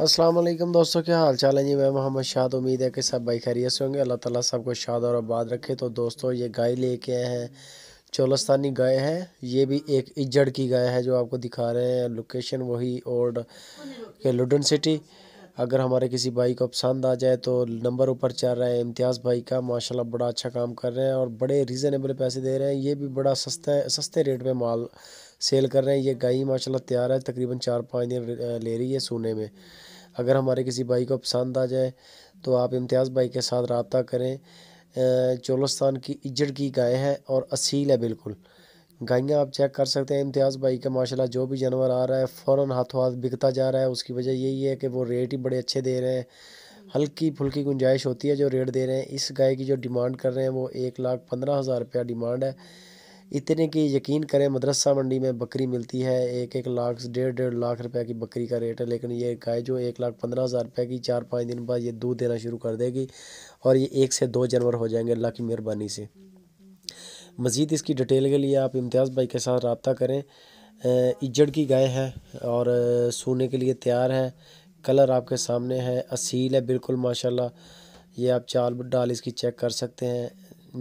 السلام علیکم دوستو کیا حال چال ہے جی میں محمد شاد امید ہے کہ سب بائی خیریت سے ہوں گے اللہ تعالیٰ سب کو شاد اور آباد رکھے تو دوستو یہ گائے لے کے آئے ہیں چولستانی گائے ہے یہ بھی ایک اجڑ کی گائے ہے جو آپ کو دکھا رہے ہیں لوکیشن وہی اوڈ لڈن سٹی اگر ہمارے کسی بھائی کو پسند آ جائے تو نمبر اوپر چل رہے ہیں امتیاز بھائی کا ماشاءاللہ بڑا اچھا کام کر رہے ہیں اور بڑے ریزنیبل پیسے دے رہے ہیں یہ بھی بڑا سستے سستے ریٹ پہ مال سیل کر رہے ہیں یہ گائی ماشاء اللہ تیار ہے تقریباً چار پانچ دن لے رہی ہے سونے میں اگر ہمارے کسی بھائی کو پسند آ جائے تو آپ امتیاز بھائی کے ساتھ رابطہ کریں چولستان کی اجڑ کی گائے ہے اور اصیل ہے بالکل گائیاں آپ چیک کر سکتے ہیں امتیاز بھائی کا ماشاء اللہ جو بھی جانور آ رہا ہے فوراً ہاتھوں ہاتھ بکتا جا رہا ہے اس کی وجہ یہی ہے کہ وہ ریٹ ہی بڑے اچھے دے رہے ہیں ہلکی پھلکی گنجائش ہوتی ہے جو ریٹ دے رہے ہیں اس گائے کی جو ڈیمانڈ کر رہے ہیں وہ ایک لاکھ پندرہ ہزار روپیہ ڈیمانڈ ہے اتنے کی یقین کریں مدرسہ منڈی میں بکری ملتی ہے ایک ایک لاکھ ڈیڑھ ڈیڑھ لاکھ روپے کی بکری کا ریٹ ہے لیکن یہ گائے جو ایک لاکھ پندرہ ہزار روپے کی چار پانچ دن بعد یہ دودھ دینا شروع کر دے گی اور یہ ایک سے دو جانور ہو جائیں گے اللہ کی مہربانی سے مزید اس کی ڈیٹیل کے لیے آپ امتیاز بھائی کے ساتھ رابطہ کریں اجڑ کی گائے ہے اور سونے کے لیے تیار ہے کلر آپ کے سامنے ہے اصیل ہے بالکل ماشاءاللہ یہ آپ چال ڈال اس کی چیک کر سکتے ہیں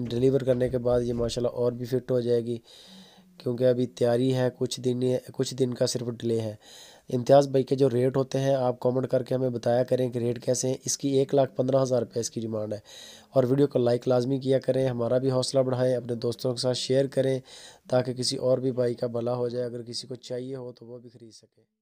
ڈیلیور کرنے کے بعد یہ ماشاءاللہ اور بھی فٹ ہو جائے گی کیونکہ ابھی تیاری ہے کچھ دن کچھ دن کا صرف ڈیلے ہے امتیاز بھائی کے جو ریٹ ہوتے ہیں آپ کامنٹ کر کے ہمیں بتایا کریں کہ ریٹ کیسے ہیں اس کی ایک لاکھ پندرہ ہزار روپے اس کی ڈیمانڈ ہے اور ویڈیو کو لائک لازمی کیا کریں ہمارا بھی حوصلہ بڑھائیں اپنے دوستوں کے ساتھ شیئر کریں تاکہ کسی اور بھی بھائی کا بھلا ہو جائے اگر کسی کو چاہیے ہو تو وہ بھی خرید سکے